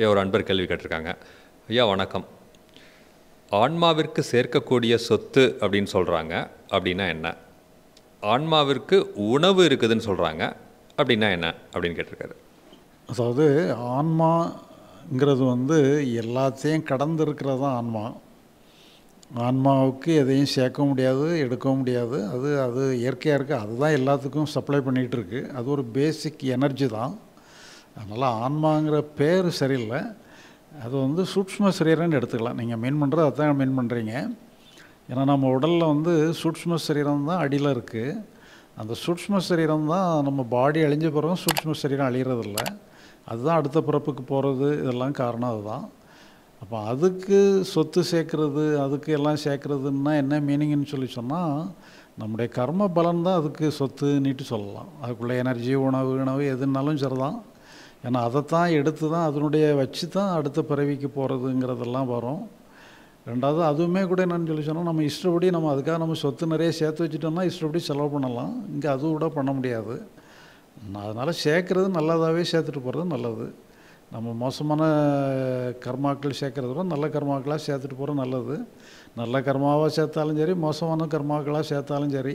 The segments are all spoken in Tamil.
ஐயா ஒரு அன்பர் கேள்வி கேட்டிருக்காங்க ஐயா வணக்கம் ஆன்மாவிற்கு சேர்க்கக்கூடிய சொத்து அப்படின்னு சொல்கிறாங்க அப்படின்னா என்ன ஆன்மாவிற்கு உணவு இருக்குதுன்னு சொல்கிறாங்க அப்படின்னா என்ன அப்படின்னு கேட்டிருக்காரு அதாவது ஆன்மாங்கிறது வந்து எல்லாத்தையும் கடந்து இருக்கிறது தான் ஆன்மா ஆன்மாவுக்கு எதையும் சேர்க்க முடியாது எடுக்கவும் முடியாது அது அது இயற்கையாக இருக்குது அதுதான் எல்லாத்துக்கும் சப்ளை பண்ணிகிட்டு இருக்குது அது ஒரு பேசிக் எனர்ஜி தான் அதனால் ஆன்மாங்கிற பேர் சரியில்லை அது வந்து சூட்ச்ம சரீரம்னு எடுத்துக்கலாம் நீங்கள் மீன் பண்ணுறது அதுதான் மீன் பண்ணுறீங்க ஏன்னா நம்ம உடலில் வந்து சூட்ச்ம சரீரம் தான் அடியில் இருக்குது அந்த சூட்ச்ம சரீரம் தான் நம்ம பாடி அழிஞ்ச பிறகு சூட்ச்ம சரீரம் அழிகிறதில்ல அதுதான் அடுத்த பிறப்புக்கு போகிறது இதெல்லாம் காரணம் அதுதான் அப்போ அதுக்கு சொத்து சேர்க்குறது அதுக்கு எல்லாம் சேர்க்குறதுன்னா என்ன மீனிங்னு சொல்லி சொன்னால் நம்முடைய கர்ம பலன் தான் அதுக்கு சொத்துன்னுட்டு சொல்லலாம் அதுக்குள்ளே எனர்ஜி உணவு உணவு எதுனாலும் சரிதான் ஏன்னா அதைத்தான் எடுத்து தான் அதனுடைய வச்சு தான் அடுத்த பிறவிக்கு போகிறதுங்கிறதெல்லாம் வரும் ரெண்டாவது அதுவுமே கூட என்னென்னு சொல்லி சொன்னால் நம்ம இஷ்டப்படி நம்ம அதுக்காக நம்ம சொத்து நிறைய சேர்த்து வச்சுட்டோம்னா இஷ்டப்படி செலவு பண்ணலாம் இங்கே அதுவும் கூட பண்ண முடியாது அதனால் சேர்க்குறது நல்லதாகவே சேர்த்துட்டு போகிறது நல்லது நம்ம மோசமான கர்மாக்கள் சேர்க்குறது விட நல்ல கர்மாக்களாக சேர்த்துட்டு போகிறது நல்லது நல்ல கர்மாவாக சேர்த்தாலும் சரி மோசமான கர்மாக்களாக சேர்த்தாலும் சரி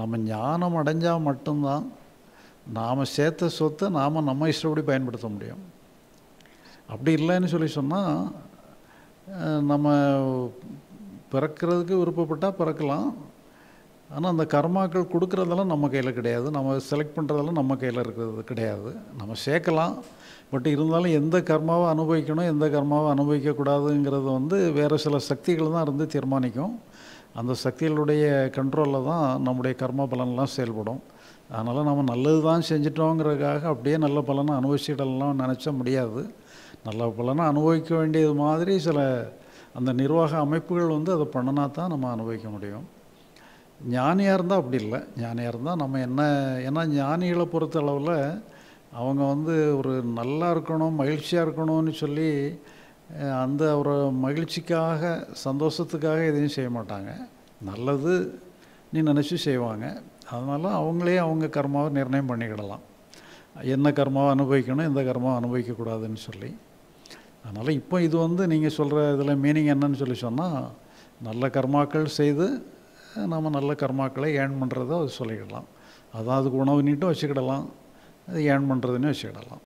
நம்ம ஞானம் அடைஞ்சால் மட்டும்தான் நாம் சேர்த்த சொத்தை நாம் நம்ம இஷ்டப்படி பயன்படுத்த முடியும் அப்படி இல்லைன்னு சொல்லி சொன்னால் நம்ம பிறக்கிறதுக்கு விருப்பப்பட்டால் பிறக்கலாம் ஆனால் அந்த கர்மாக்கள் கொடுக்குறதெல்லாம் நம்ம கையில் கிடையாது நம்ம செலக்ட் பண்ணுறதெல்லாம் நம்ம கையில் இருக்கிறது கிடையாது நம்ம சேர்க்கலாம் பட் இருந்தாலும் எந்த கர்மாவை அனுபவிக்கணும் எந்த கர்மாவை அனுபவிக்கக்கூடாதுங்கிறது வந்து வேறு சில சக்திகள் தான் இருந்து தீர்மானிக்கும் அந்த சக்திகளுடைய கண்ட்ரோலில் தான் நம்முடைய கர்ம பலன்லாம் செயல்படும் அதனால் நம்ம நல்லது தான் செஞ்சிட்டோங்கிறதுக்காக அப்படியே நல்ல பலனை அனுபவிச்சிடலாம் நினச்ச முடியாது நல்ல பலனை அனுபவிக்க வேண்டியது மாதிரி சில அந்த நிர்வாக அமைப்புகள் வந்து அதை பண்ணினா தான் நம்ம அனுபவிக்க முடியும் ஞானியாக இருந்தால் அப்படி இல்லை ஞானியாக இருந்தால் நம்ம என்ன ஏன்னா ஞானிகளை பொறுத்த அளவில் அவங்க வந்து ஒரு நல்லா இருக்கணும் மகிழ்ச்சியாக இருக்கணும்னு சொல்லி அந்த ஒரு மகிழ்ச்சிக்காக சந்தோஷத்துக்காக எதையும் செய்ய மாட்டாங்க நல்லது நீ நினச்சி செய்வாங்க அதனால் அவங்களே அவங்க கர்மாவை நிர்ணயம் பண்ணிக்கிடலாம் என்ன கர்மாவை அனுபவிக்கணும் எந்த கர்மாவை அனுபவிக்கக்கூடாதுன்னு சொல்லி அதனால் இப்போ இது வந்து நீங்கள் சொல்கிற இதில் மீனிங் என்னன்னு சொல்லி சொன்னால் நல்ல கர்மாக்கள் செய்து நம்ம நல்ல கர்மாக்களை ஏர்ன் பண்ணுறதோ அது சொல்லிக்கிடலாம் அதாவது உணவு நீட்டும் வச்சுக்கிடலாம் அது ஏர்ன் பண்ணுறதுன்னு வச்சுக்கிடலாம்